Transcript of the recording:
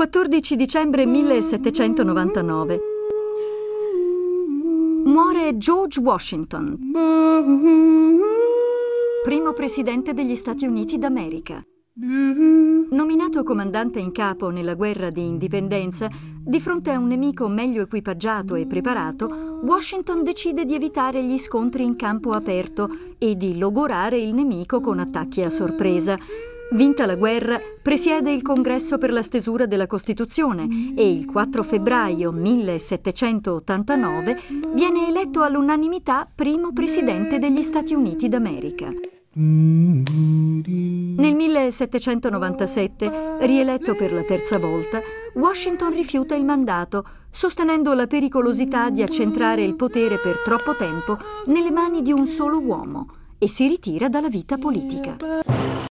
14 dicembre 1799. Muore George Washington, primo presidente degli Stati Uniti d'America. Nominato comandante in capo nella guerra di indipendenza, di fronte a un nemico meglio equipaggiato e preparato, Washington decide di evitare gli scontri in campo aperto e di logorare il nemico con attacchi a sorpresa. Vinta la guerra, presiede il congresso per la stesura della Costituzione e il 4 febbraio 1789 viene eletto all'unanimità primo presidente degli Stati Uniti d'America. Mm. 1797, rieletto per la terza volta, Washington rifiuta il mandato, sostenendo la pericolosità di accentrare il potere per troppo tempo nelle mani di un solo uomo e si ritira dalla vita politica.